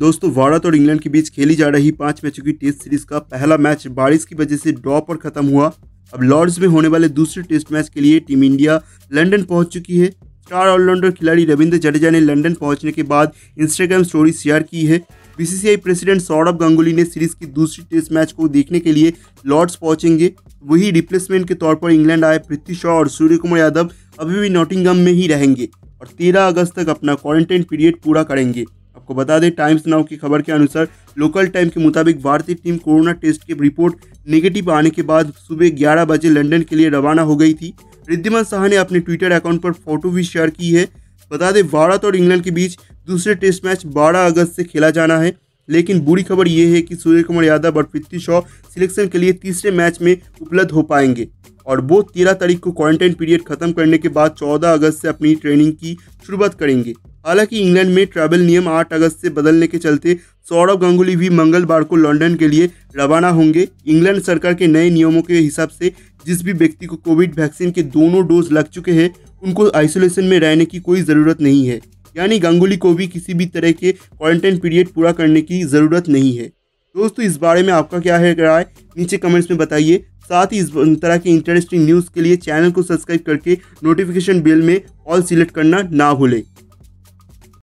दोस्तों भारत और इंग्लैंड के बीच खेली जा रही पांच मैचों की टेस्ट सीरीज का पहला मैच बारिश की वजह से ड्रॉप पर खत्म हुआ अब लॉर्ड्स में होने वाले दूसरे टेस्ट मैच के लिए टीम इंडिया लंदन पहुंच चुकी है स्टार ऑलराउंडर खिलाड़ी रविंद्र जडेजा ने लंदन पहुंचने के बाद इंस्टाग्राम स्टोरी शेयर की है बीसीसीआई प्रेसिडेंट सौरभ गांगुली ने सीरीज की दूसरी टेस्ट मैच को देखने के लिए लॉर्ड्स पहुंचेंगे वही रिप्लेसमेंट के तौर पर इंग्लैंड आए पृथ्वी शॉ और सूर्य कुमार यादव अभी भी नॉटिंगम में ही रहेंगे और 13 अगस्त तक अपना क्वारंटाइन पीरियड पूरा करेंगे आपको बता दें टाइम्स नाउ की खबर के अनुसार लोकल टाइम के मुताबिक भारतीय टीम कोरोना टेस्ट की रिपोर्ट नेगेटिव आने के बाद सुबह ग्यारह बजे लंदन के लिए रवाना हो गई थी रिद्धिमान शाह ने अपने ट्विटर अकाउंट पर फोटो भी शेयर की है बता दें भारत और इंग्लैंड के बीच दूसरे टेस्ट मैच 12 अगस्त से खेला जाना है लेकिन बुरी खबर यह है कि सूर्य कुमार यादव और पृथ्वी शॉ सिलेक्शन के लिए तीसरे मैच में उपलब्ध हो पाएंगे और वो तेरह तारीख को क्वारंटाइन पीरियड खत्म करने के बाद चौदह अगस्त से अपनी ट्रेनिंग की शुरुआत करेंगे हालांकि इंग्लैंड में ट्रैवल नियम 8 अगस्त से बदलने के चलते सौरभ गांगुली भी मंगलवार को लंदन के लिए रवाना होंगे इंग्लैंड सरकार के नए नियमों के हिसाब से जिस भी व्यक्ति को कोविड वैक्सीन के दोनों डोज लग चुके हैं उनको आइसोलेशन में रहने की कोई ज़रूरत नहीं है यानी गांगुली को भी किसी भी तरह के क्वारंटाइन पीरियड पूरा करने की ज़रूरत नहीं है दोस्तों इस बारे में आपका क्या है राय नीचे कमेंट्स में बताइए साथ ही इस तरह की इंटरेस्टिंग न्यूज़ के लिए चैनल को सब्सक्राइब करके नोटिफिकेशन बेल में ऑल सिलेक्ट करना ना भूलें